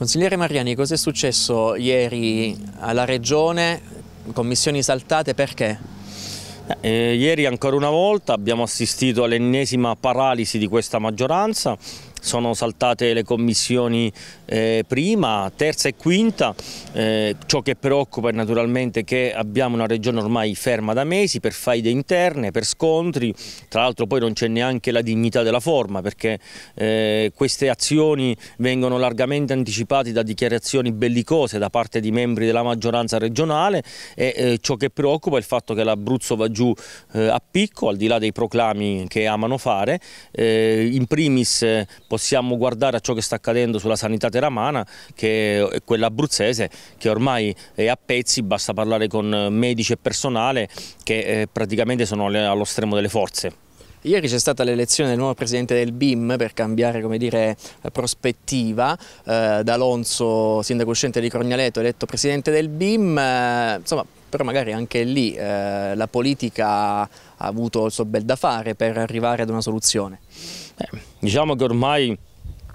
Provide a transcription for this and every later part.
Consigliere Mariani, cosa è successo ieri alla Regione, commissioni saltate, perché? Eh, ieri ancora una volta abbiamo assistito all'ennesima paralisi di questa maggioranza sono saltate le commissioni eh, prima, terza e quinta, eh, ciò che preoccupa è naturalmente che abbiamo una regione ormai ferma da mesi per faide interne, per scontri, tra l'altro poi non c'è neanche la dignità della forma perché eh, queste azioni vengono largamente anticipate da dichiarazioni bellicose da parte di membri della maggioranza regionale e eh, ciò che preoccupa è il fatto che l'Abruzzo va giù eh, a picco, al di là dei proclami che amano fare, eh, in primis possiamo guardare a ciò che sta accadendo sulla sanità teramana che è quella abruzzese che ormai è a pezzi, basta parlare con medici e personale che eh, praticamente sono allo stremo delle forze. Ieri c'è stata l'elezione del nuovo presidente del BIM per cambiare dire, prospettiva, eh, D'Alonso, sindaco uscente di Cornialeto, eletto presidente del BIM, eh, insomma però magari anche lì eh, la politica ha avuto il suo bel da fare per arrivare ad una soluzione. Eh, diciamo che ormai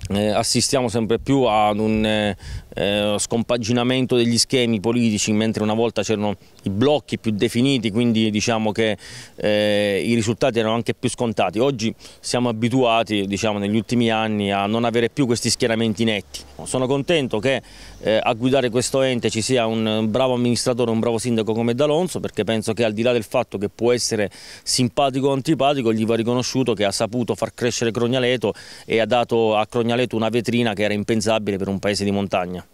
eh, assistiamo sempre più ad un eh, eh, scompaginamento degli schemi politici, mentre una volta c'erano i blocchi più definiti, quindi diciamo che eh, i risultati erano anche più scontati. Oggi siamo abituati, diciamo, negli ultimi anni a non avere più questi schieramenti netti. Sono contento che eh, a guidare questo ente ci sia un bravo amministratore, un bravo sindaco come D'Alonso, perché penso che al di là del fatto che può essere simpatico o antipatico, gli va riconosciuto che ha saputo far crescere Crognaleto e ha dato a Crognaleto letto una vetrina che era impensabile per un paese di montagna.